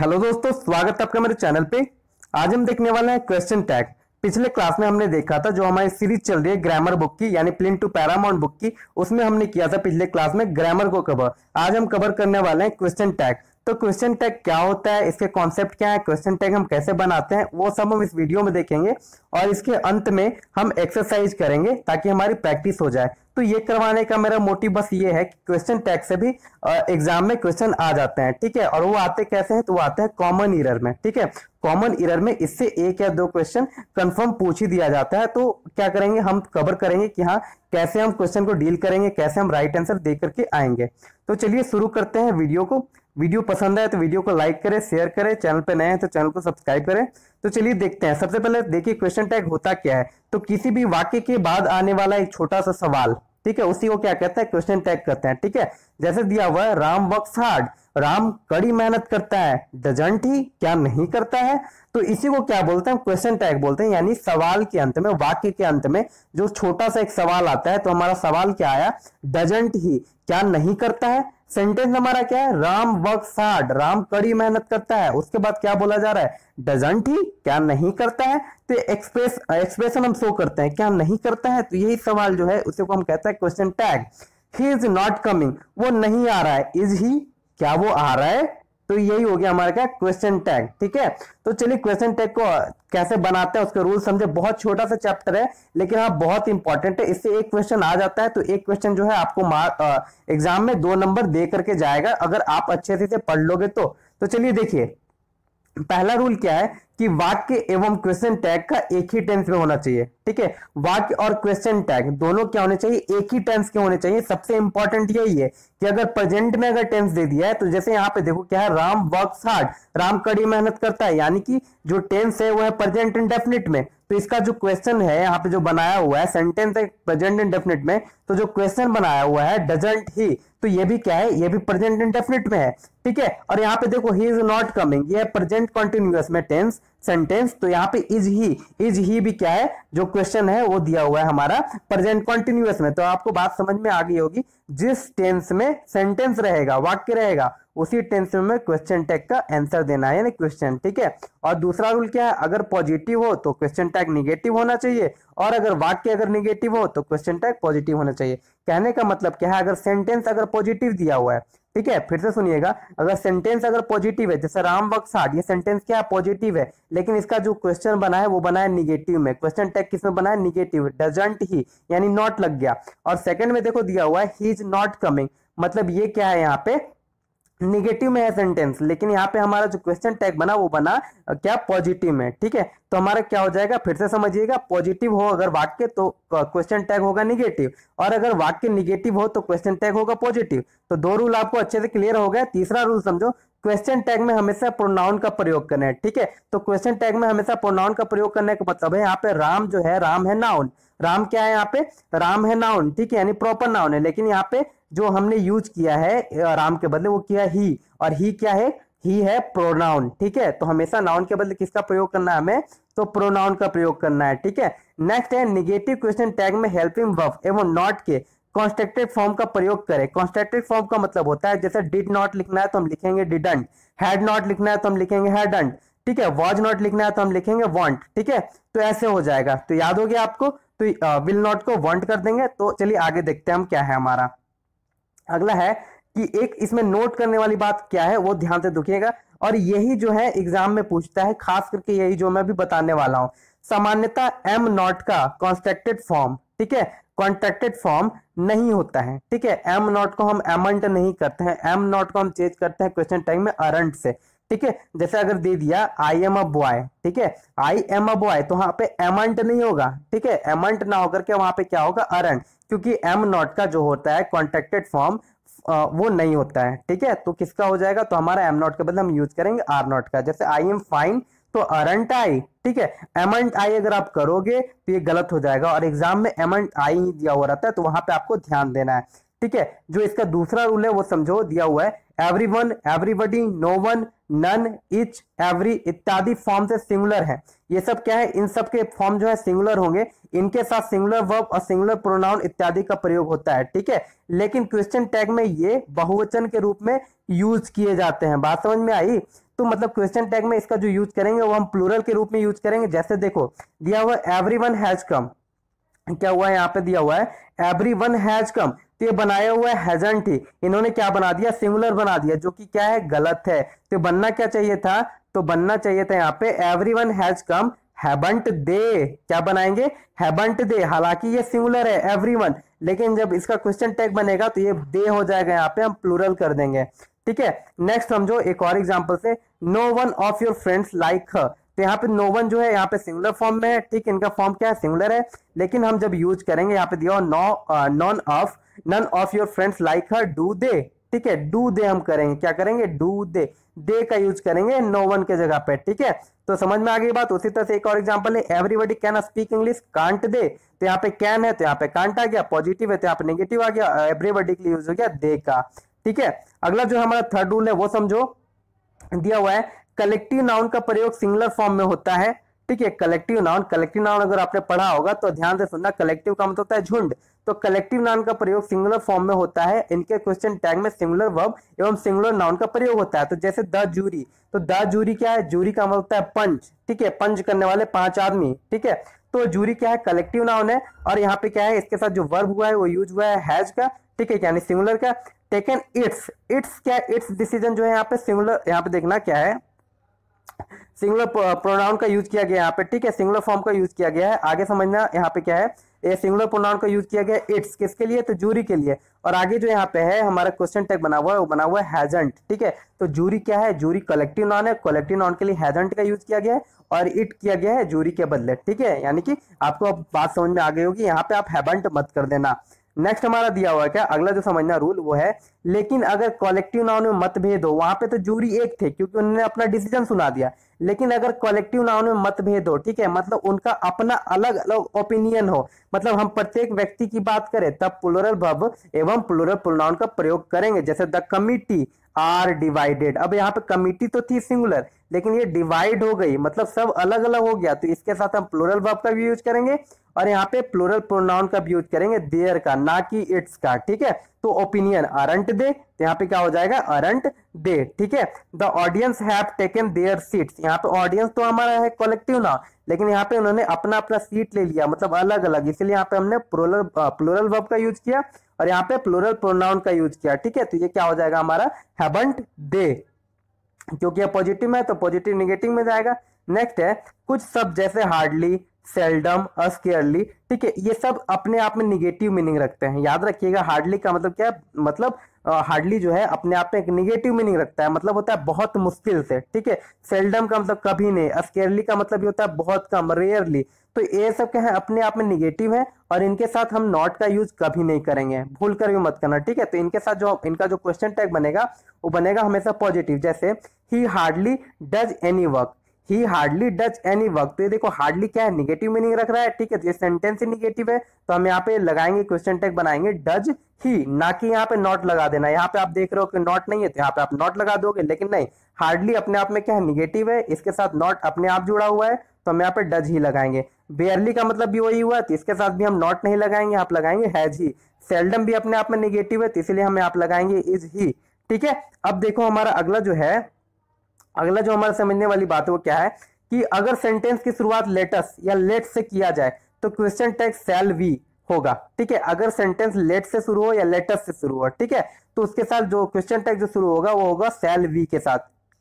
hello दोस्तों स्वागत है आपका मेरे चैनल पे आज हम देखने वाले हैं क्वेश्चन टैग पिछले क्लास में हमने देखा था जो हमारी सीरीज चल रही है ग्रामर बुक की यानी प्लिन टू पैरामाउंट बुक की उसमें हमने किया था पिछले क्लास में ग्रामर को कवर आज हम कवर करने वाले हैं क्वेश्चन टैग तो क्वेश्चन टैग क्या होता है इसके कॉन्सेप्ट क्या है क्वेश्चन टैग हम कैसे बनाते हैं वो सब हम इस वीडियो में देखेंगे और इसके अंत में हम एक्सरसाइज करेंगे ताकि हमारी प्रैक्टिस हो जाए तो ये करवाने का मेरा मोटिव बस ये है कि क्वेश्चन टैग से भी एग्जाम में क्वेश्चन आ जाते हैं ठीक है और वो आते कैसे हैं तो वो आते हैं कॉमन ईरर में ठीक है कॉमन ईरर में इससे एक या दो क्वेश्चन कंफर्म पूछ ही दिया जाता है तो क्या करेंगे हम कवर करेंगे कि हाँ कैसे हम क्वेश्चन को डील करेंगे कैसे हम राइट आंसर दे करके आएंगे तो चलिए शुरू करते हैं वीडियो को वीडियो पसंद आए तो वीडियो को लाइक करें शेयर करें चैनल पर नए हैं तो चैनल को सब्सक्राइब करें तो चलिए देखते हैं सबसे पहले देखिए क्वेश्चन टैग होता क्या है तो किसी भी वाक्य के बाद आने वाला एक छोटा सा सवाल ठीक है उसी को क्या कहते हैं क्वेश्चन टैग कहते हैं ठीक है जैसे दिया हुआ है राम वक्स हार्ड राम कड़ी मेहनत करता है डजंट ही क्या नहीं करता है तो इसी को क्या बोलते हैं क्वेश्चन टैग बोलते हैं यानी सवाल के अंत में वाक्य के अंत में जो छोटा सा एक सवाल आता है तो हमारा सवाल क्या आया डजंट ही क्या नहीं करता है सेंटेंस हमारा क्या है राम वर्क हार्ड राम कड़ी मेहनत करता है उसके बाद क्या बोला जा रहा है डजेंट ही क्या नहीं करता है तो एक्सप्रेस एक्सप्रेशन हम शो करते हैं क्या नहीं करता है तो यही सवाल जो है उसे को हम कहते हैं question tag he is not coming वो नहीं आ रहा है इज ही क्या वो आ रहा है तो यही हो गया हमारे क्या क्वेश्चन टैग ठीक है तो चलिए क्वेश्चन टैग को कैसे बनाते हैं उसके रूल समझे बहुत छोटा सा चैप्टर है लेकिन हाँ बहुत इंपॉर्टेंट है इससे एक क्वेश्चन आ जाता है तो एक क्वेश्चन जो है आपको एग्जाम में दो नंबर दे करके जाएगा अगर आप अच्छे से पढ़ लोगे तो, तो चलिए देखिए पहला रूल क्या है कि वाक्य एवं क्वेश्चन टैग का एक ही टेंस में होना चाहिए ठीक है वाक्य और क्वेश्चन टैग दोनों क्या होने चाहिए एक ही टेंस के होने चाहिए सबसे इंपॉर्टेंट यही है कि अगर प्रेजेंट में अगर टेंस दे दिया है तो जैसे यहाँ पे देखो क्या है राम वर्क हार्ड राम कड़ी मेहनत करता है यानी कि जो टेंस है वो है प्रेजेंट इंडेफिनिट में तो इसका जो क्वेश्चन है यहाँ पे जो बनाया हुआ है सेंटेंस है प्रेजेंट इंडेफिनिट में तो जो क्वेश्चन बनाया हुआ है डजेंट ही तो ये भी क्या है ये भी प्रेजेंट इंडेफिनिट में है ठीक है और यहाँ पे देखो ही इज नॉट कमिंग ये प्रेजेंट कॉन्टिन्यूस में टेंस सेंटेंस तो यहाँ पे इज ही इज ही भी क्या है जो क्वेश्चन है वो दिया हुआ है हमारा प्रेजेंट कॉन्टिन्यूस में तो आपको बात समझ में आ गई होगी जिस टेंस में सेंटेंस रहेगा वाक्य रहेगा उसी टेंस में क्वेश्चन टैग का आंसर देना है यानी क्वेश्चन ठीक है और दूसरा रूल क्या है अगर पॉजिटिव हो तो क्वेश्चन टैग निगेटिव होना चाहिए और अगर वाक्य अगर निगेटिव हो तो क्वेश्चन टैग पॉजिटिव होना चाहिए कहने का मतलब क्या है अगर सेंटेंस अगर पॉजिटिव दिया हुआ है ठीक है फिर से सुनिएगा अगर सेंटेंस अगर पॉजिटिव है जैसे राम बक्साट ये सेंटेंस क्या है पॉजिटिव है लेकिन इसका जो क्वेश्चन बना है वो बना है निगेटिव में क्वेश्चन टैग किसमें बना है निगेटिव डजेंट ही यानी नॉट लग गया और सेकंड में देखो दिया हुआ है ही इज नॉट कमिंग मतलब ये क्या है यहाँ पे निगेटिव में है सेंटेंस लेकिन यहाँ पे हमारा जो क्वेश्चन टैग बना वो बना क्या पॉजिटिव में ठीक है तो हमारा क्या हो जाएगा फिर से समझिएगा पॉजिटिव हो अगर वाक्य तो क्वेश्चन टैग होगा निगेटिव और अगर वाक्य निगेटिव हो तो क्वेश्चन टैग होगा पॉजिटिव तो दो रूल आपको अच्छे से क्लियर हो गया तीसरा रूल समझो क्वेश्चन टैग में हमेशा प्रोनाउन का प्रयोग करना है ठीक है तो क्वेश्चन टैग में हमेशा प्रोनाउन का प्रयोग करने का मतलब है यहाँ पे राम जो है राम है नाउन राम क्या है यहाँ पे राम है नाउन ठीक है यानी प्रॉपर नाउन है लेकिन यहाँ पे जो हमने यूज किया है राम के बदले वो किया ही और ही क्या है ही है प्रोनाउन ठीक है तो हमेशा नाउन के बदले किसका प्रयोग करना है हमें तो प्रोनाउन का प्रयोग करना है ठीक है नेक्स्ट है निगेटिव क्वेश्चन टैग में हेल्पिंग वर्ब एवं नॉट के कॉन्स्ट्रक्टेड फॉर्म का प्रयोग करें कॉन्स्ट्रक्टेड फॉर्म का मतलब होता है जैसे डिड नॉट लिखना है तो हम लिखेंगे डिडंट हैड नॉट लिखना है तो हम लिखेंगे हैडंट ठीक है वॉज नॉट लिखना है तो हम लिखेंगे वॉन्ट ठीक है तो ऐसे हो जाएगा तो याद हो गया आपको तो विल नॉट को वॉन्ट कर देंगे तो चलिए आगे देखते हैं हम क्या है हमारा अगला है कि एक इसमें नोट करने वाली बात क्या है वो ध्यान से दुखिएगा और यही जो है एग्जाम में पूछता है खास करके यही जो मैं भी बताने वाला हूं सामान्यता एम नॉट का कॉन्स्ट्रक्टेड फॉर्म ठीक है कॉन्ट्रेक्टेड फॉर्म नहीं होता है ठीक है एम नॉट को हम एमंट नहीं करते हैं एम नॉट को हम चेंज करते हैं क्वेश्चन टाइम में अरंट से ठीक है जैसे अगर दे दिया आई एम अ बॉय ठीक है आई एम अ बॉय तो वहां पे अमाउंट नहीं होगा ठीक है अमाउंट ना होकर के वहां पे क्या होगा अर्न क्योंकि एम नॉट का जो होता है कॉन्ट्रेक्टेड फॉर्म वो नहीं होता है ठीक है तो किसका हो जाएगा तो हमारा एम नॉट के बदले हम यूज करेंगे आर नॉट का जैसे आई एम फाइन तो अरंट आई ठीक है अमाउंट आई अगर आप करोगे तो ये गलत हो जाएगा और एग्जाम में अमाउंट आई ही दिया हुआ रहता है तो वहां पे आपको ध्यान देना है ठीक है जो इसका दूसरा रूल है वो समझो दिया हुआ है every one everybody no one none each every इत्यादि फॉर्म से सिंगुलर है ये सब क्या है इन सब के फॉर्म जो है सिंगुलर होंगे इनके साथ सिंगुलर वर्ब और सिंगुलर प्रोनाउन इत्यादि का प्रयोग होता है ठीक है लेकिन क्वेश्चन टैग में ये बहुवचन के रूप में यूज किए जाते हैं बात समझ में आई तो मतलब क्वेश्चन टैग में इसका जो यूज करेंगे वो हम प्लूरल के रूप में यूज करेंगे जैसे देखो दिया हुआ एवरी वन हैज कम क्या हुआ है यहाँ पे दिया हुआ है एवरी वन हैज कम तो ये बनाया हुआ है हेजेंट ही इन्होंने क्या बना दिया सिंगुलर बना दिया जो कि क्या है गलत है तो बनना क्या चाहिए था तो बनना चाहिए था यहाँ पे every one has come haven't they क्या बनाएंगे हैबंट दे हालांकि ये सिंगुलर है वन लेकिन जब इसका क्वेश्चन टैग बनेगा तो ये दे हो जाएगा यहाँ पे हम प्लूरल कर देंगे ठीक है नेक्स्ट समझो एक और एग्जाम्पल से no one of your friends like तो यहाँ पे नोवन जो है यहाँ पे सिंगुलर फॉर्म में है ठीक इनका फॉर्म क्या है सिंगुलर है लेकिन हम जब यूज करेंगे यहाँ पे दिया no none of none of your friends like her do they ठीक है डू दे हम करेंगे क्या करेंगे डू दे दे का यूज करेंगे नो वन के जगह पे ठीक है तो समझ में आ गई बात उसी तरह से एक और एग्जांपल है everybody can speak English can't they तो यहाँ पे कैन है तो यहाँ पे कांट आ गया पॉजिटिव है तो यहाँ पे नेगेटिव आ गया एवरीबडी के लिए यूज हो गया दे का ठीक है अगला जो हमारा थर्ड रूल है वो समझो दिया हुआ है कलेक्टिव नाउन का प्रयोग सिंगुलर फॉर्म में होता है ठीक है कलेक्टिव नाउन कलेक्टिव नाउन अगर आपने पढ़ा होगा तो ध्यान से सुनना कलेक्टिव का मतलब होता है झुंड तो कलेक्टिव नाउन का प्रयोग सिंगुलर फॉर्म में होता है इनके क्वेश्चन टैग में सिंगुलर वर्ब एवं सिंगुलर नाउन का प्रयोग होता है तो जैसे द जूरी तो द जूरी क्या है जूरी का मतलब होता है पंच ठीक है पंच करने वाले पांच आदमी ठीक है तो जूरी क्या है कलेक्टिव नाउन है और यहाँ पे क्या है इसके साथ जो वर्ब हुआ है वो यूज हुआ है हैज का ठीक है यानी सिंगुलर का टेकन इट्स इट्स क्या इट्स डिसीजन जो है यहाँ पे सिंगुलर यहाँ पे देखना क्या है सिंगुलर प्रोनाउन का यूज किया गया यहाँ पे ठीक है सिंगुलर फॉर्म का यूज किया गया है आगे समझना यहाँ पे क्या है ये सिंगुलर प्रोनाउन का यूज किया गया इट्स किसके लिए तो जूरी के लिए और आगे जो यहाँ पे है हमारा क्वेश्चन टैग बना हुआ है वो बना हुआ है हैजेंट ठीक है तो जूरी क्या है जूरी कलेक्टिव नॉन है कलेक्टिव नॉन के लिए हैजेंट का यूज किया गया है और इट किया गया है जूरी के बदले ठीक है यानी कि आपको बात समझ में आ गई होगी यहाँ पे आप हैबंट मत कर देना नेक्स्ट हमारा दिया हुआ है क्या अगला जो समझना रूल वो है लेकिन अगर कॉलेक्टिव नाउन में मतभेद हो वहां पे तो जूरी एक थे क्योंकि उन्होंने अपना डिसीजन सुना दिया लेकिन अगर कॉलेक्टिव नाउन में मतभेद हो ठीक है मतलब उनका अपना अलग अलग ओपिनियन हो मतलब हम प्रत्येक व्यक्ति की बात करें तब प्लोरल भव एवं प्लोरल प्रोनाउन का प्रयोग करेंगे जैसे द कमिटी आर डिवाइडेड अब यहाँ पे कमिटी तो थी सिंगुलर लेकिन ये डिवाइड हो गई मतलब सब अलग अलग हो गया तो इसके साथ हम प्लोरल वर्ब का भी यूज करेंगे और यहाँ पे प्लोरल प्रोनाउन का भी यूज करेंगे देयर का ना कि इट्स का ठीक है तो ओपिनियन अरंट दे तो यहाँ पे क्या हो जाएगा अरंट दे ठीक है the audience have taken their seats यहाँ पे ऑडियंस तो हमारा है कलेक्टिव ना लेकिन यहाँ पे उन्होंने अपना अपना सीट ले लिया मतलब अलग अलग इसलिए यहाँ पे हमने प्लोरल प्लोरल वर्ब का यूज किया और यहाँ पे प्लोरल प्रोनाउन का यूज किया ठीक है तो ये क्या हो जाएगा हमारा हैबंट दे क्योंकि पॉजिटिव है तो पॉजिटिव निगेटिव में जाएगा नेक्स्ट है कुछ सब जैसे हार्डली सेल्डम अस्केयरली ठीक है ये सब अपने आप में निगेटिव मीनिंग रखते हैं याद रखिएगा हार्डली का मतलब क्या है मतलब हार्डली uh, जो है अपने आप में एक निगेटिव मीनिंग रखता है मतलब होता है बहुत मुश्किल से ठीक है सेल्डम का मतलब कभी नहीं अस्केयरली का मतलब ये होता है बहुत कम रेयरली तो ये सब क्या है अपने आप में निगेटिव है और इनके साथ हम नॉट का यूज कभी नहीं करेंगे भूल कर भी मत करना ठीक है तो इनके साथ जो इनका जो क्वेश्चन टैग बनेगा वो बनेगा हमेशा पॉजिटिव जैसे he hardly does any work he hardly does any work तो ये देखो हार्डली क्या है निगेटिव मीनिंग रख रहा है ठीक है तो ये सेंटेंस ही निगेटिव है तो हम यहाँ पे लगाएंगे क्वेश्चन टैग बनाएंगे डज ही ना कि यहाँ पे नॉट लगा देना यहाँ पे आप देख रहे हो कि नॉट नहीं है तो यहाँ पे आप नॉट लगा दोगे लेकिन नहीं हार्डली अपने आप में क्या है निगेटिव है इसके साथ नॉट अपने आप जुड़ा हुआ है तो हम यहाँ पे डज ही लगाएंगे बेयरली का मतलब भी वही हुआ तो इसके साथ भी हम नॉट नहीं लगाएंगे आप लगाएंगे हैज ही सेल्डम भी अपने आप में निगेटिव है तो इसलिए आप लगाएंगे इज ही ठीक है अब देखो हमारा अगला जो है अगला जो हमारा समझने वाली बात है वो क्या है कि अगर सेंटेंस की शुरुआत लेटस या लेट से किया जाए तो क्वेश्चन टैग सेल वी होगा ठीक है अगर सेंटेंस लेट से शुरू हो या लेटस से शुरू हो ठीक है तो उसके साथ जो क्वेश्चन टैग जो शुरू होगा वो होगा सेल वी के साथ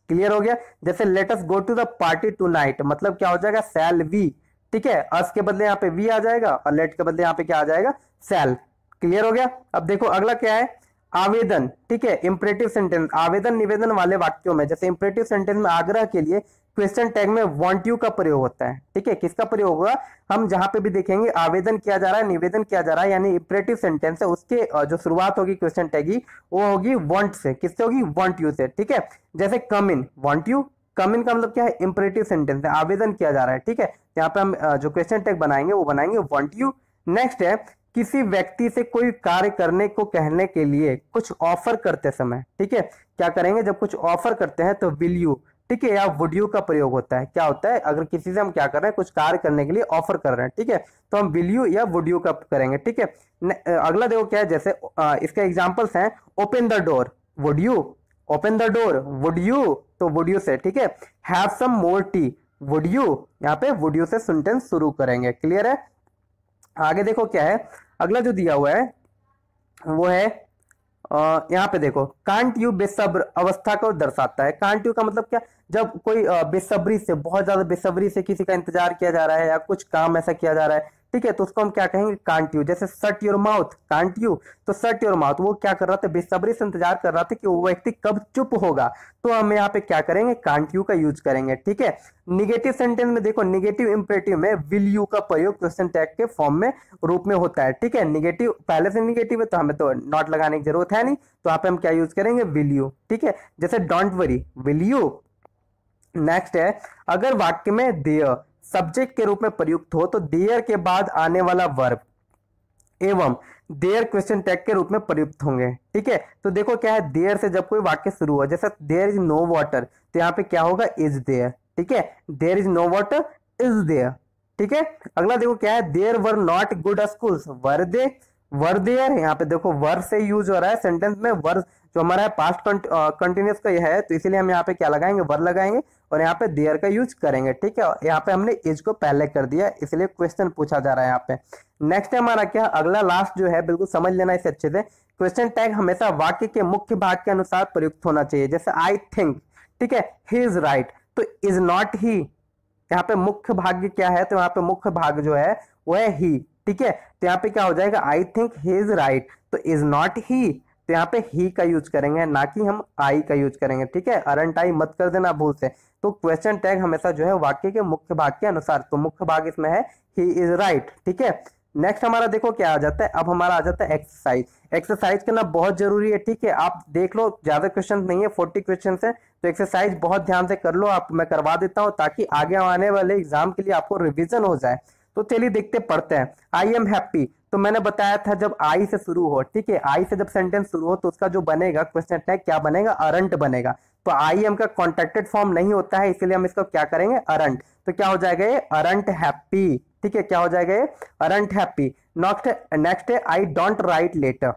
क्लियर हो गया जैसे let's go to the party tonight मतलब क्या हो जाएगा सेल वी ठीक है अस के बदले यहाँ पे वी आ जाएगा और लेट के बदले यहाँ पे क्या आ जाएगा सेल क्लियर हो गया अब देखो अगला क्या है आवेदन ठीक है इंपरेटिव सेंटेंस आवेदन निवेदन वाले वाक्यों में जैसे इंपरेटिव सेंटेंस में आग्रह के लिए क्वेश्चन टैग में वांट यू का प्रयोग होता है ठीक है किसका प्रयोग होगा हम जहां पे भी देखेंगे आवेदन किया जा रहा है निवेदन किया जा रहा है यानी इंपरेटिव सेंटेंस है उसके जो शुरुआत होगी क्वेश्चन टैग की वो होगी वांट से किससे होगी वांट यू से ठीक है जैसे come in won't you come in का मतलब क्या है इंपरेटिव सेंटेंस है आवेदन किया जा रहा है ठीक है यहाँ पे हम जो क्वेश्चन टेक बनाएंगे वो बनाएंगे वॉन्ट यू नेक्स्ट है किसी व्यक्ति से कोई कार्य करने को कहने के लिए कुछ ऑफर करते समय ठीक है क्या करेंगे जब कुछ ऑफर करते हैं तो विल यू ठीक है या वुड यू का प्रयोग होता है क्या होता है अगर किसी से हम क्या कर रहे हैं कुछ कार्य करने के लिए ऑफर कर रहे हैं ठीक है तो हम विल यू या वुड यू का करेंगे ठीक है अगला देखो क्या है जैसे आ, इसका एग्जाम्पल्स हैं open the door would you open the door would you तो वुड यू से ठीक है have some more tea would you यहाँ पे वुड यू से सेंटेंस शुरू करेंगे क्लियर है आगे देखो क्या है अगला जो दिया हुआ है वो है यहाँ पे देखो कांट यू बेसब्र अवस्था को दर्शाता है कांट यू का मतलब क्या जब कोई बेसब्री से बहुत ज्यादा बेसब्री से किसी का इंतजार किया जा रहा है या कुछ काम ऐसा किया जा रहा है ठीक है तो उसको हम क्या कहेंगे कांट यू जैसे सट योर माउथ कांट यू तो सट योर माउथ वो क्या कर रहा था बेसब्री से इंतजार कर रहा था कि वो व्यक्ति कब चुप होगा तो हम यहाँ पे क्या करेंगे कांट यू का यूज करेंगे ठीक है निगेटिव सेंटेंस में देखो निगेटिव इंपरेटिव में विल यू का प्रयोग क्वेश्चन टैग के फॉर्म में रूप में होता है ठीक है निगेटिव पहले से निगेटिव है तो हमें तो नॉट लगाने की जरूरत है नहीं तो यहाँ पे हम क्या यूज करेंगे विल यू ठीक है जैसे don't worry will you next है अगर वाक्य में देय सब्जेक्ट के रूप में प्रयुक्त हो तो देयर के बाद आने वाला वर्ब एवं देयर क्वेश्चन टैग के रूप में प्रयुक्त होंगे ठीक है तो देखो क्या है देयर से जब कोई वाक्य शुरू हो जैसे देयर इज नो वॉटर तो यहाँ पे क्या होगा इज देयर ठीक है there is no water is there ठीक है अगला देखो क्या है there were not good school were they were there यहाँ पे देखो वर से यूज हो रहा है सेंटेंस में वर जो हमारा है पास्ट कंटिन्यूस का यह है तो इसीलिए हम यहाँ पे क्या लगाएंगे वर लगाएंगे और यहाँ पे देयर का यूज करेंगे ठीक है यहाँ पे हमने इज को पहले कर दिया इसलिए क्वेश्चन पूछा जा रहा है यहाँ पे नेक्स्ट है हमारा क्या अगला लास्ट जो है बिल्कुल समझ लेना इसे अच्छे से क्वेश्चन टैग हमेशा वाक्य के मुख्य भाग के अनुसार प्रयुक्त होना चाहिए जैसे आई थिंक ठीक है ही इज राइट तो इज नॉट ही यहाँ पे मुख्य भाग्य क्या है तो यहाँ पे मुख्य भाग जो है वह ही ठीक है तो यहाँ पे क्या हो जाएगा I think he is right तो इज नॉट ही तो यहाँ पे ही का यूज करेंगे ना कि हम आई का यूज करेंगे ठीक है अरंट आई मत कर देना भूल से तो क्वेश्चन टैग हमेशा जो है वाक्य के मुख्य भाग के अनुसार तो मुख्य भाग इसमें है ही इज राइट ठीक है नेक्स्ट हमारा देखो क्या आ जाता है अब हमारा आ जाता है एक्सरसाइज एक्सरसाइज करना बहुत जरूरी है ठीक है आप देख लो ज्यादा क्वेश्चन नहीं है फोर्टी क्वेश्चन है तो एक्सरसाइज बहुत ध्यान से कर लो आप मैं करवा देता हूँ ताकि आगे आने वाले एग्जाम के लिए आपको रिविजन हो जाए तो चलिए देखते पढ़ते हैं आई एम हैप्पी तो मैंने बताया था जब आई से शुरू हो ठीक है आई से जब सेंटेंस शुरू हो तो उसका जो बनेगा क्वेश्चन टैग क्या बनेगा अरंट बनेगा तो आई एम का कॉन्टेक्टेड फॉर्म नहीं होता है इसलिए हम इसको क्या करेंगे अरंट तो क्या हो जाएगा ये अरंट हैप्पी ठीक है क्या हो जाएगा ये अरंट हैप्पी नेक्स्ट नेक्स्ट है आई डोंट राइट लेटर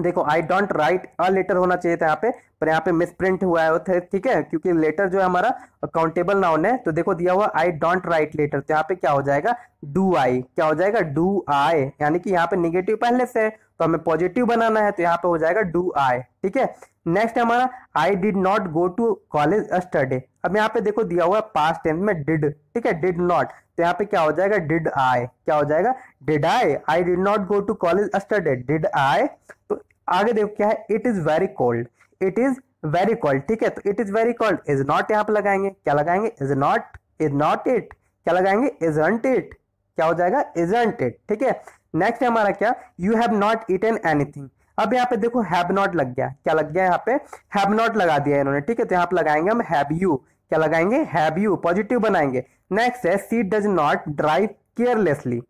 देखो I don't write a letter होना चाहिए था यहाँ पे पर यहाँ पे मिस प्रिंट हुआ है ठीक है क्योंकि लेटर जो है हमारा अकाउंटेबल ना होने तो देखो दिया हुआ आई डोंट राइट लेटर तो यहाँ पे क्या हो जाएगा डू आई क्या हो जाएगा डू आई यानी कि यहाँ पे निगेटिव पहले से है तो हमें पॉजिटिव बनाना है तो यहाँ पे हो जाएगा डू आई ठीक है नेक्स्ट है हमारा I did not go to college yesterday अब यहाँ पे देखो दिया हुआ है पास्ट टेंस में डिड ठीक है डिड नॉट तो यहाँ पे क्या हो जाएगा डिड आई क्या हो जाएगा did I I did not go to college yesterday did I तो आगे देखो क्या है it is very cold it is very cold ठीक है तो it is very cold is not यहाँ पे लगाएंगे क्या लगाएंगे is not is not it क्या लगाएंगे इजंट इट क्या हो जाएगा इजंट इट ठीक है नेक्स्ट है हमारा क्या you have not eaten anything अब यहाँ पे देखो हैव नॉट लग गया क्या लग गया यहाँ पे हैव नॉट लगा दिया इन्होंने ठीक है तो यहाँ पे लगाएंगे हम हैव यू क्या लगाएंगे हैव यू पॉजिटिव बनाएंगे नेक्स्ट है she does not drive carelessly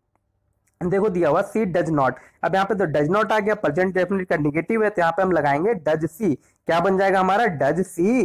देखो दिया हुआ सी डज नॉट अब यहाँ पे तो डज नॉट आ गया प्रेजेंट डेफिनेट का निगेटिव है तो यहाँ पे हम लगाएंगे डज सी क्या बन जाएगा हमारा डज सी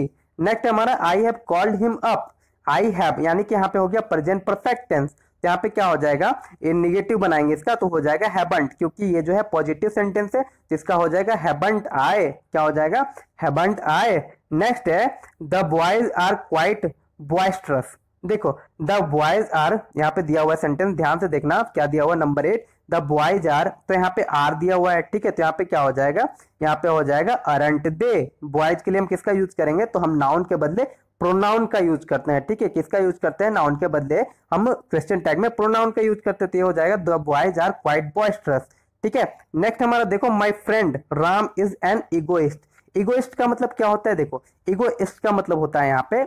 नेक्स्ट हमारा I have called him up I have यानी कि यहाँ पे हो गया प्रेजेंट परफेक्ट टेंस यहाँ पे क्या हो जाएगा ये निगेटिव बनाएंगे इसका तो हो जाएगा हैबंट क्योंकि ये जो है पॉजिटिव सेंटेंस है जिसका हो जाएगा हैबंट आए क्या हो जाएगा हैबंट आए नेक्स्ट है the boys are quite boisterous देखो द बॉयज आर यहाँ पे दिया हुआ सेंटेंस ध्यान से देखना क्या दिया हुआ number eight the boys are तो यहाँ पे आर दिया हुआ है ठीक है तो यहाँ पे क्या हो जाएगा यहाँ पे हो जाएगा अरंट दे बॉयज के लिए हम किसका यूज करेंगे तो हम नाउन के बदले प्रोनाउन का यूज करते हैं ठीक है किसका यूज करते हैं नाउन के बदले हम क्वेश्चन टैग में प्रोनाउन का यूज करते तो ये हो जाएगा the boys are quite boisterous ठीक है नेक्स्ट हमारा देखो my friend Ram is an egoist egoist का मतलब क्या होता है देखो इगोइस्ट का मतलब होता है यहाँ पे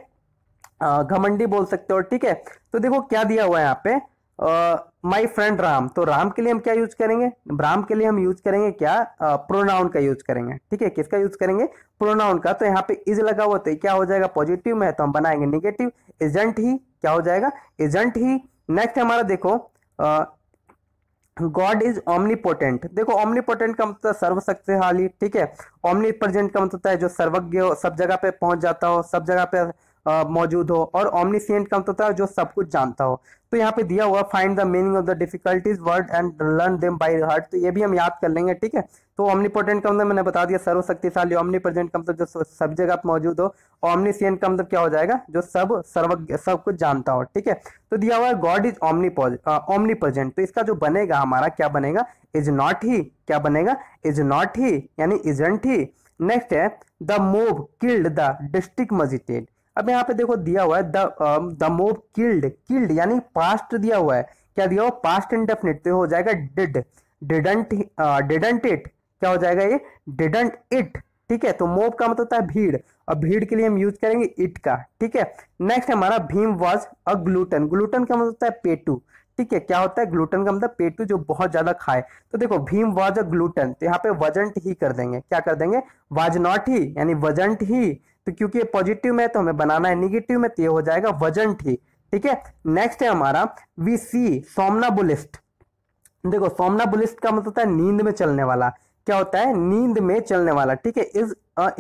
घमंडी बोल सकते हो ठीक है तो देखो क्या दिया हुआ है यहाँ पे माई फ्रेंड राम तो राम के लिए हम क्या यूज करेंगे राम के लिए हम यूज करेंगे क्या प्रोनाउन uh, का यूज करेंगे ठीक है किसका यूज करेंगे प्रोनाउन का तो यहाँ पे इज लगा हुआ तो क्या हो जाएगा पॉजिटिव में तो हम बनाएंगे निगेटिव एजेंट ही क्या हो जाएगा एजेंट ही नेक्स्ट हमारा देखो गॉड इज ऑमनीपोर्टेंट देखो ऑमनीपोर्टेंट का मतलब सर्वशक्तिशाली ठीक है ओमनीप्रेजेंट का मतलब तो है जो सर्वज्ञ हो सब जगह पे पहुंच जाता हो सब जगह पे मौजूद हो और ओमनीसेंट का मतलब जो सब कुछ जानता हो तो यहाँ पे दिया हुआ find the meaning of the difficulties word and learn them by heart तो ये भी हम याद कर लेंगे ठीक है तो ओमनीपोर्टेंट का मतलब मैंने बता दिया सर्वशक्तिशाली प्रेजेंट का मतलब जो सब जगह मौजूद हो ओमनीसेंट का मतलब क्या हो जाएगा जो सब सर्व सब कुछ जानता हो ठीक है तो दिया हुआ गॉड इज ओमनी प्रेजेंट तो इसका जो बनेगा हमारा क्या बनेगा इज नॉट ही क्या बनेगा इज नॉट ही यानी इजेंट ही नेक्स्ट है the mob killed the district magistrate अब यहाँ पे देखो दिया हुआ है द मोब किल्ड किल्ड यानी पास्ट दिया हुआ है क्या दिया हुआ पास्ट इंडेफिनिट तो हो जाएगा डिड डिडंट डिडंट इट क्या हो जाएगा ये डिडंट इट ठीक है तो मोब का मतलब होता है भीड़ और भीड़ के लिए हम यूज करेंगे इट का ठीक है नेक्स्ट हमारा Bhim was a glutton glutton का मतलब होता है पेटू ठीक है क्या होता है ग्लूटन का मतलब पेटू जो बहुत ज्यादा खाए तो देखो भीम वॉज अ ग्लूटन तो यहाँ पे वजंट ही कर देंगे क्या कर देंगे वाज नॉट ही यानी वजंट ही तो क्योंकि ये पॉजिटिव में है तो हमें बनाना है निगेटिव में तो ये हो जाएगा वजन ठीक ठीक है नेक्स्ट है हमारा वी सी सोमना बुलिस्ट देखो सोमना बुलिस्ट का मतलब होता है नींद में चलने वाला क्या होता है नींद में चलने वाला ठीक है is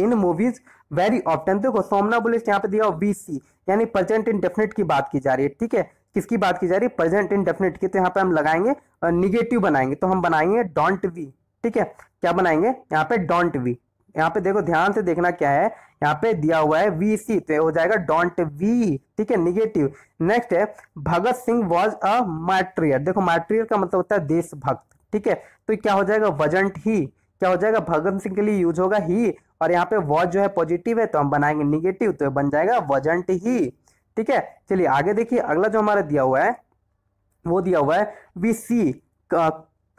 in movies very often देखो सोमना बुलिस्ट यहाँ पे दिया वी सी यानी प्रेजेंट डेफिनेट की बात की जा रही है ठीक है किसकी बात की जा रही है प्रेजेंट डेफिनेट की तो यहाँ पे हम लगाएंगे निगेटिव uh, बनाएंगे तो हम बनाएंगे डोंट वी ठीक है क्या बनाएंगे यहाँ पे डोंट वी यहाँ पे देखो ध्यान से देखना क्या है यहाँ पे दिया हुआ है वी सी तो हो जाएगा डोंट वी ठीक है निगेटिव नेक्स्ट है भगत सिंह वॉज अ मैट्रियर देखो मैट्रियर का मतलब होता है देशभक्त ठीक है तो क्या हो जाएगा वजंट ही क्या हो जाएगा भगत सिंह के लिए यूज होगा ही और यहाँ पे वॉज जो है पॉजिटिव है तो हम बनाएंगे निगेटिव तो बन जाएगा वजंट ही ठीक है चलिए आगे देखिए अगला जो हमारा दिया हुआ है वो दिया हुआ है we see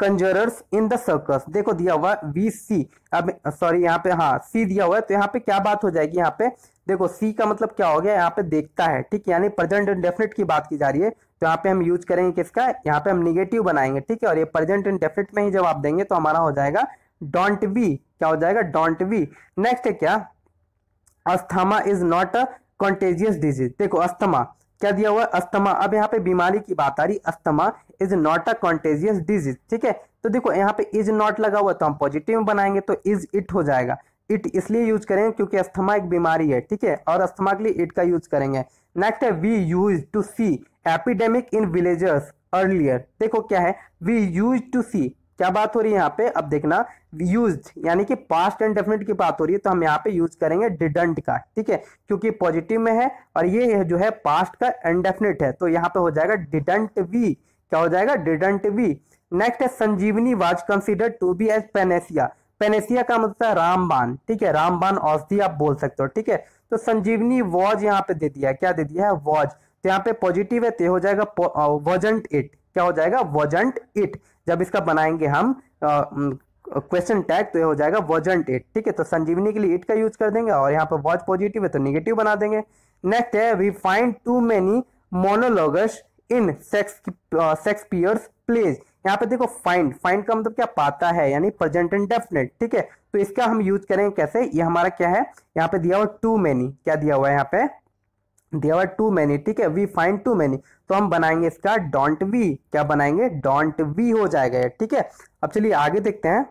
conjurers in the circus देखो दिया हुआ वी सी अब सॉरी यहाँ पे हाँ सी दिया हुआ है तो यहाँ पे क्या बात हो जाएगी यहाँ पे देखो सी का मतलब क्या हो गया यहाँ पे देखता है ठीक है यानी प्रेजेंट इंडेफिनिट की बात की जा रही है तो यहाँ पे हम यूज करेंगे किसका यहाँ पे हम निगेटिव बनाएंगे ठीक है और ये प्रेजेंट इंडेफिनिट में ही जवाब देंगे तो हमारा हो जाएगा डोंट वी क्या हो जाएगा डोंट वी नेक्स्ट है क्या asthma is not a contagious disease देखो अस्थमा क्या दिया हुआ है अस्थमा अब यहाँ पे बीमारी की बात आ रही asthma is not a contagious disease ठीक है तो देखो यहाँ पे इज नॉट लगा हुआ तो हम पॉजिटिव बनाएंगे तो इज इट हो जाएगा इट इसलिए यूज करेंगे क्योंकि अस्थमा एक बीमारी है ठीक है और अस्थमा के लिए इट का यूज करेंगे नेक्स्ट है we use to see epidemic in villagers earlier देखो क्या है वी यूज टू सी क्या बात हो रही है यहाँ पे अब देखना यूज यानी कि पास्ट एंड डेफिनेट की बात हो रही है तो हम यहाँ पे यूज करेंगे डिडंट का ठीक है क्योंकि पॉजिटिव में है और ये जो है पास्ट का एंडेफिनेट है तो यहाँ पे हो जाएगा डिडंट वी क्या हो जाएगा डिडंट वी नेक्स्ट है Sanjeevani was consider to be as panacea panacea का मतलब है रामबान ठीक है रामबान औषधि आप बोल सकते हो ठीक है तो संजीवनी वॉज यहाँ पे दे दिया क्या दे दिया है वॉज तो यहाँ पे पॉजिटिव है तो हो जाएगा वजंट इट क्या हो जाएगा वजंट इट जब इसका बनाएंगे हम क्वेश्चन टैग तो ये हो जाएगा वॉजेंट इट ठीक है तो संजीवनी के लिए इट का यूज कर देंगे और यहाँ पर वॉज पॉजिटिव है तो निगेटिव बना देंगे नेक्स्ट है we find too many monologues in Shakes Shakespeare's plays यहाँ पे देखो फाइंड फाइंड का मतलब क्या पाता है यानी प्रेजेंट एंड डेफिनेट ठीक है तो इसका हम यूज करेंगे कैसे ये हमारा क्या है यहाँ पे दिया हुआ टू मेनी क्या दिया हुआ है यहाँ पे देर आर टू मैनी ठीक है वी फाइंड टू मैनी तो हम बनाएंगे इसका डोंट वी क्या बनाएंगे डोंट वी हो जाएगा ठीक है अब चलिए आगे देखते हैं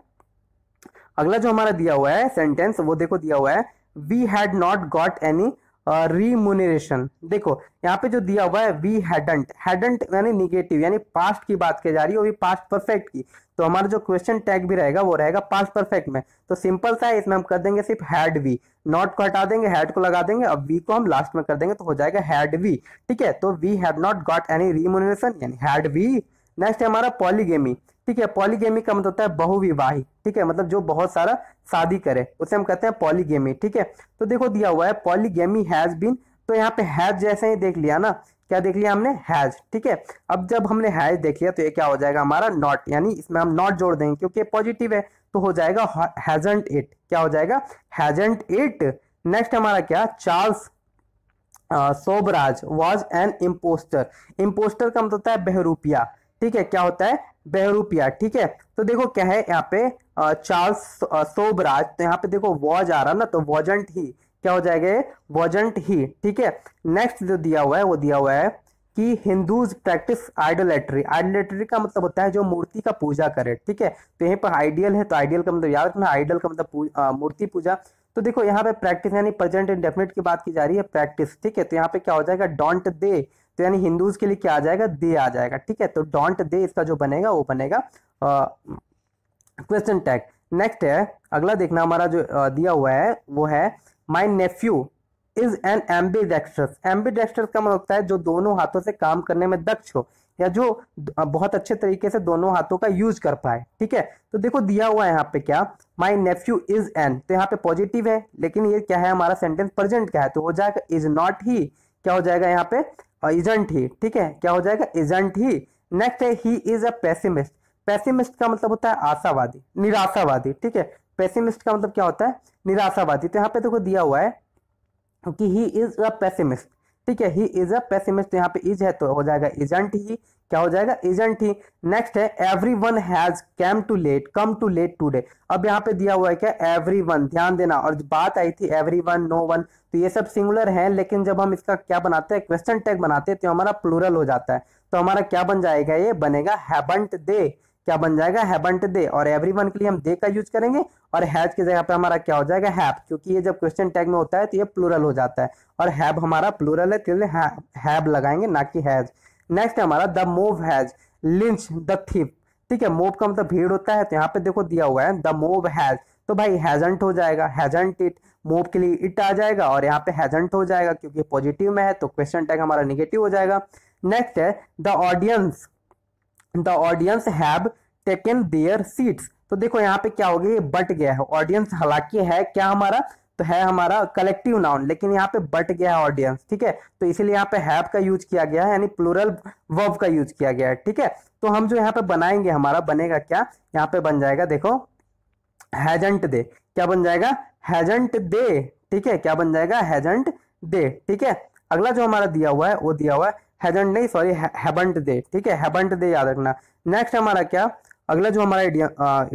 अगला जो हमारा दिया हुआ है सेंटेंस वो देखो दिया हुआ है we had not got any remuneration देखो यहाँ पे जो दिया हुआ है वी हैडंट हैडंट यानी निगेटिव यानी पास्ट की बात की जा रही है वो भी पास्ट परफेक्ट की तो हमारा जो क्वेश्चन टैग भी रहेगा वो रहेगा पास परफेक्ट में तो सिंपल सा है इसमें हम कर देंगे सिर्फ हैड वी नॉट को हटा देंगे हैड को लगा देंगे अब वी को हम लास्ट में कर देंगे तो हो जाएगा हैड वी ठीक है तो we have not got any remuneration यानी हैड वी नेक्स्ट है हमारा पॉलीगेमी ठीक है पॉलीगेमी का मतलब होता है बहुविवाही ठीक है मतलब जो बहुत सारा शादी करे उसे हम कहते हैं पॉलीगेमी ठीक है तो देखो दिया हुआ है पॉलीगेमी हैज बीन तो यहाँ पे हैज जैसे ही देख लिया ना क्या देख लिया हमने हैज ठीक है अब जब हमने हैज देख लिया तो ये क्या हो जाएगा हमारा नॉट यानी इसमें हम नॉट जोड़ देंगे क्योंकि पॉजिटिव है तो हो जाएगा हैजेंट इट क्या हो जाएगा हैजेंट इट नेक्स्ट हमारा क्या Charles Sobhraj was an impostor impostor का मतलब होता है बहरूपिया ठीक है क्या होता है बहरूपिया ठीक है तो देखो क्या है यहाँ पे चार्ल्स सोबराज तो यहाँ पे देखो वॉज आ रहा ना तो वॉजेंट ही क्या हो जाएगा ये वॉजेंट ही ठीक है नेक्स्ट जो दिया हुआ है वो दिया हुआ है कि हिंदूज प्रैक्टिस आइडोलेट्री आइडोलेट्री का मतलब होता है जो मूर्ति का पूजा करे ठीक है तो यहीं पर आइडियल है तो आइडियल का मतलब याद रखना आइडियल का मतलब मूर्ति पूजा तो देखो यहाँ पे प्रैक्टिस यानी प्रेजेंट इंडेफिनेट की बात की जा रही है प्रैक्टिस ठीक है तो यहाँ पे क्या हो जाएगा डोंट दे तो यानी हिंदूज के लिए क्या आ जाएगा दे आ जाएगा ठीक है तो डोंट दे इसका जो बनेगा वो बनेगा क्वेश्चन टैग नेक्स्ट है अगला देखना हमारा जो दिया हुआ है वो है my nephew is an ambidextrous ambidextrous का मतलब होता है जो दोनों हाथों से काम करने में दक्ष हो या जो बहुत अच्छे तरीके से दोनों हाथों का यूज कर पाए ठीक है तो देखो दिया हुआ है यहाँ पे क्या माई नेफ्यू इज एन तो यहाँ पे पॉजिटिव है लेकिन ये क्या है हमारा सेंटेंस प्रेजेंट क्या है तो हो जाएगा इज नॉट ही क्या हो जाएगा यहाँ पे इजेंट ही ठीक है क्या हो जाएगा इजेंट ही नेक्स्ट है he is a pessimist pessimist का मतलब होता है आशावादी निराशावादी ठीक है पेसिमिस्ट का मतलब क्या होता है निराशावादी तो यहाँ पे देखो तो दिया हुआ है कि ही इज अ पेसिमिस्ट ठीक है ही इज अ पेसिमिस्ट यहाँ पे इज है तो हो जाएगा एजेंट ही क्या हो जाएगा एजेंट ही नेक्स्ट है every one has came too late come too late today अब यहाँ पे दिया हुआ है क्या एवरी वन ध्यान देना और बात आई थी एवरी वन नो वन तो ये सब सिंगुलर है लेकिन जब हम इसका क्या बनाते हैं क्वेश्चन टैग बनाते हैं तो हमारा प्लूरल हो जाता है तो हमारा क्या बन जाएगा ये बनेगा हैबंट दे क्या बन जाएगा हैबंट दे और एवरी वन के लिए हम दे का यूज करेंगे और हैज की जगह पर हमारा क्या हो जाएगा हैप क्योंकि ये जब क्वेश्चन टैग में होता है तो ये प्लूरल हो जाता है और हैब हमारा प्लूरल है तो इसलिए हैब लगाएंगे ना कि हैज नेक्स्ट है हमारा the mob has lynch the thief ठीक है मोव का मतलब भीड़ होता है तो यहाँ पे देखो दिया हुआ है द मोव हैज तो भाई हैजेंट हो जाएगा हैजेंट इट मोव के लिए इट आ जाएगा और यहाँ पे हैजेंट हो जाएगा क्योंकि पॉजिटिव में है तो क्वेश्चन टैग हमारा निगेटिव हो जाएगा नेक्स्ट है the audience the audience have taken their seats तो देखो यहाँ पे क्या हो गया ये बट गया है ऑडियंस हालांकि है क्या हमारा तो है हमारा कलेक्टिव नाउन लेकिन यहाँ पे बट गया है ऑडियंस ठीक है तो इसीलिए यहाँ पे हैव का यूज किया गया है यानी प्लूरल वर्ब का यूज किया गया है ठीक है तो हम जो यहाँ पे बनाएंगे हमारा बनेगा क्या यहाँ पे बन जाएगा देखो हैजेंट दे क्या बन जाएगा हैजेंट दे ठीक है क्या बन जाएगा हैजेंट दे ठीक है अगला जो हमारा दिया हुआ है वो दिया हुआ है हैजेंट नहीं सॉरी हैबंट दे ठीक है हैबंट दे याद रखना नेक्स्ट हमारा क्या अगला जो हमारा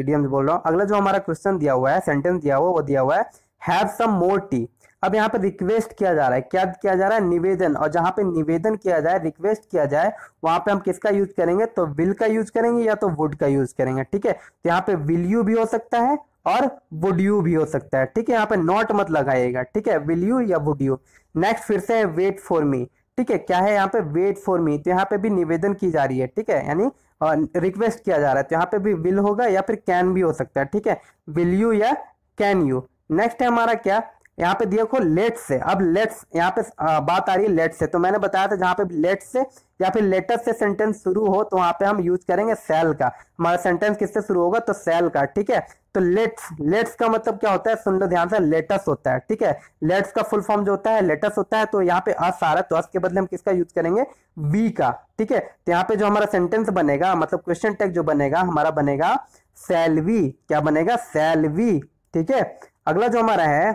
इडियम बोल रहा हूँ अगला जो हमारा क्वेश्चन दिया हुआ है सेंटेंस दिया हुआ वो दिया हुआ है हैव सम मोर टी अब यहाँ पे रिक्वेस्ट किया जा रहा है क्या किया जा रहा है निवेदन और जहाँ पे निवेदन किया जाए रिक्वेस्ट किया जाए वहां पे हम किसका यूज करेंगे तो विल का यूज करेंगे या तो वुड का यूज करेंगे ठीक है तो यहाँ पे विल यू भी हो सकता है और वुड यू भी हो सकता है ठीक है यहाँ पे नॉट मत लगाएगा ठीक है विल यू या वुड यू नेक्स्ट फिर से है वेट फॉर मी ठीक है क्या है यहाँ पे वेट फॉर मी तो यहाँ पे भी निवेदन की जा रही है ठीक है यानी रिक्वेस्ट किया जा रहा है तो यहाँ पे भी विल होगा या फिर कैन भी हो सकता है ठीक है विल यू या कैन यू नेक्स्ट है हमारा क्या यहाँ पे देखो लेट से अब लेट्स यहाँ पे बात आ रही है लेट से तो मैंने बताया था जहाँ पे लेट से या फिर लेटेस्ट से सेंटेंस शुरू हो तो वहाँ पे हम यूज करेंगे सेल का हमारा सेंटेंस किससे शुरू होगा तो सेल का ठीक है तो लेट्स लेट्स का मतलब क्या होता है सुन लो ध्यान से लेटस होता है ठीक है लेट्स का फुल फॉर्म जो होता है लेटस होता है तो यहाँ पे अस आ रहा है तो अस के बदले हम किसका यूज करेंगे वी का ठीक है तो यहाँ पे जो हमारा सेंटेंस बनेगा मतलब क्वेश्चन टैग जो बनेगा हमारा बनेगा सेल वी क्या बनेगा सेल वी ठीक है अगला जो हमारा है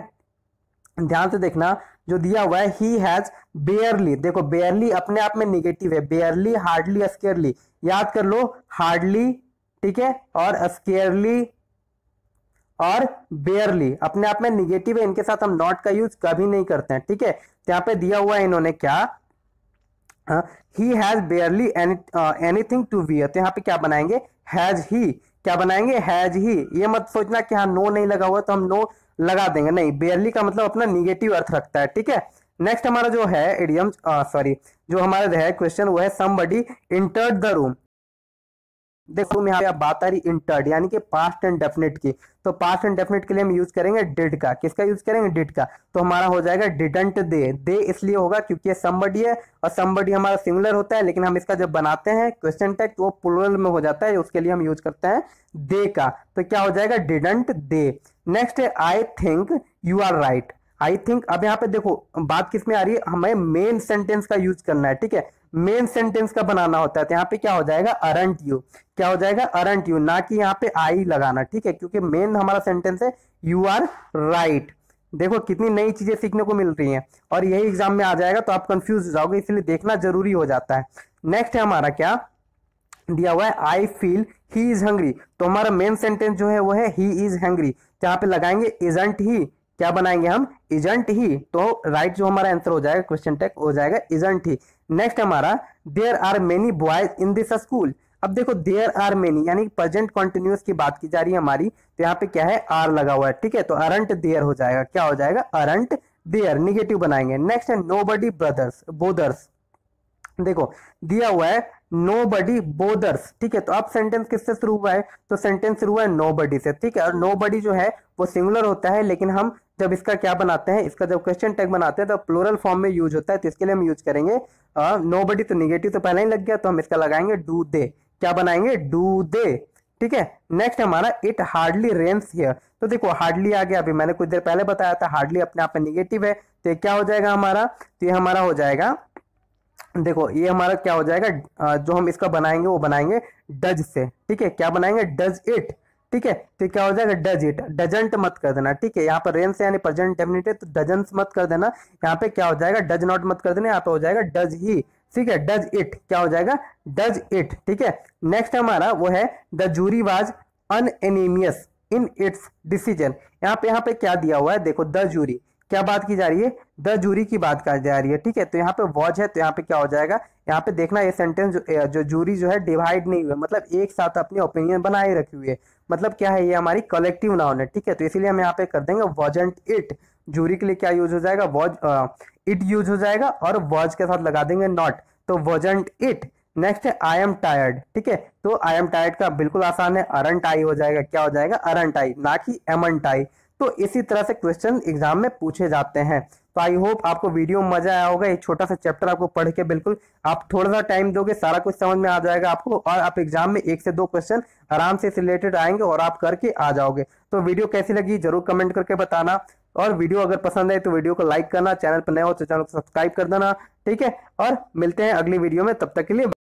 ध्यान से देखना जो दिया हुआ है ही हैज बेयरली देखो बेयरली अपने आप में निगेटिव है बेयरली हार्डली स्केयरली याद कर लो हार्डली ठीक है और अस्केयरली और बेयरली अपने आप में निगेटिव है इनके साथ हम नॉट का यूज कभी नहीं करते हैं ठीक है तो यहां पे दिया हुआ है इन्होंने क्या he has barely anything to wear तो यहाँ पे क्या बनाएंगे हैज ही क्या बनाएंगे हैज ही ये मत सोचना कि हाँ नो नहीं लगा हुआ तो हम नो लगा देंगे नहीं बेयरली का मतलब अपना निगेटिव अर्थ रखता है ठीक है नेक्स्ट हमारा जो है एडियम सॉरी जो हमारा है क्वेश्चन वो है समबडी इंटर्ड द रूम देखो यहाँ पे बात आ रही इंटर्ड यानी कि पास्ट एंड डेफिनेट की तो पास्ट एंड डेफिनेट के लिए हम यूज करेंगे डिड का किसका यूज करेंगे डिड का तो हमारा हो जाएगा डिडंट दे दे इसलिए होगा क्योंकि ये समबडी है और समबडी हमारा सिंगुलर होता है लेकिन हम इसका जब बनाते हैं क्वेश्चन टेक्ट वो प्लूरल में हो जाता है उसके लिए हम यूज करते हैं दे का तो क्या हो जाएगा डिडंट दे नेक्स्ट है I think you are right I think अब यहाँ पे देखो बात किस में आ रही है हमें मेन सेंटेंस का यूज करना है ठीक है मेन सेंटेंस का बनाना होता है तो यहाँ पे क्या हो जाएगा अरंट यू क्या हो जाएगा अरंट यू ना कि यहाँ पे आई लगाना ठीक है क्योंकि मेन हमारा सेंटेंस है यू आर राइट देखो कितनी नई चीजें सीखने को मिल रही हैं और यही एग्जाम में आ जाएगा तो आप कंफ्यूज जाओगे इसलिए देखना जरूरी हो जाता है नेक्स्ट है हमारा क्या दिया हुआ है I feel he is hungry तो हमारा मेन सेंटेंस जो है वो है ही इज हंग्री तो यहाँ पे लगाएंगे इजेंट ही क्या बनाएंगे हम इजेंट ही तो राइट right जो हमारा आंसर हो जाएगा क्वेश्चन टेक हो जाएगा इजेंट ही नेक्स्ट हमारा there are many boys in this school अब देखो देयर आर मेनी यानी प्रेजेंट कंटिन्यूस की बात की जा रही है हमारी तो यहाँ पे क्या है आर लगा हुआ है ठीक है तो अरंट देयर हो जाएगा क्या हो जाएगा अरंट देयर निगेटिव बनाएंगे नेक्स्ट है नो ब्रदर्स बोदर्स देखो दिया हुआ है नो बडी बोदर्स ठीक है तो अब सेंटेंस किससे शुरू हुआ है तो सेंटेंस शुरू हुआ है नो बडी से ठीक है और नो बडी जो है वो सिंगुलर होता है लेकिन हम जब इसका क्या बनाते हैं इसका जब क्वेश्चन टैग बनाते हैं तो प्लोरल फॉर्म में यूज होता है तो इसके लिए हम यूज करेंगे नो बडी तो निगेटिव तो पहले ही लग गया तो हम इसका लगाएंगे डू दे क्या बनाएंगे डू दे ठीक है नेक्स्ट हमारा इट हार्डली रेंस हियर तो देखो हार्डली आ गया अभी मैंने कुछ देर पहले बताया था हार्डली अपने आप में निगेटिव है तो क्या हो जाएगा हमारा तो ये हमारा हो जाएगा देखो ये हमारा क्या हो जाएगा जो हम इसका बनाएंगे वो बनाएंगे डज से ठीक है क्या बनाएंगे डज इट ठीक है तो क्या हो जाएगा डज इट डजेंट मत कर देना ठीक है यहाँ पर रेंस यानी प्रेजेंट डेफिनेट है तो डजन मत कर देना यहाँ पे क्या हो जाएगा डज नॉट मत कर देना यहाँ पे हो जाएगा डज ही ठीक है डज इट क्या हो जाएगा डज इट ठीक है नेक्स्ट हमारा वो है the jury was unanimous in its decision यहाँ पे यहाँ पे क्या दिया हुआ है देखो द जूरी क्या बात की जा रही है द जूरी की बात की जा रही है ठीक है तो यहाँ पे वॉज है तो यहाँ पे क्या हो जाएगा यहाँ पे देखना ये सेंटेंस जो जो जूरी जो है डिवाइड नहीं हुआ मतलब एक साथ अपनी ओपिनियन बनाए रखी हुई है मतलब क्या है ये हमारी कलेक्टिव नाउन है ठीक है तो इसीलिए हम यहाँ पे कर देंगे वॉजेंट इट जूरी के लिए क्या यूज हो जाएगा वॉज इट यूज हो जाएगा और वॉज के साथ लगा देंगे नॉट तो वॉजेंट इट नेक्स्ट है आई एम टायर्ड ठीक है तो आई एम टायर्ड का बिल्कुल आसान है अरंट आई हो जाएगा क्या हो जाएगा अरंट आई ना कि एमंट आई तो इसी तरह से क्वेश्चन एग्जाम में पूछे जाते हैं तो आई होप आपको वीडियो मजा आया होगा एक छोटा सा चैप्टर आपको पढ़ के बिल्कुल आप थोड़ा सा टाइम दोगे सारा कुछ समझ में आ जाएगा आपको और आप एग्जाम में एक से दो क्वेश्चन आराम से रिलेटेड आएंगे और आप करके आ जाओगे तो वीडियो कैसी लगी जरूर कमेंट करके बताना और वीडियो अगर पसंद आए तो वीडियो को लाइक करना चैनल पर नए हो तो चैनल को सब्सक्राइब कर देना ठीक है और मिलते हैं अगली वीडियो में तब तक के लिए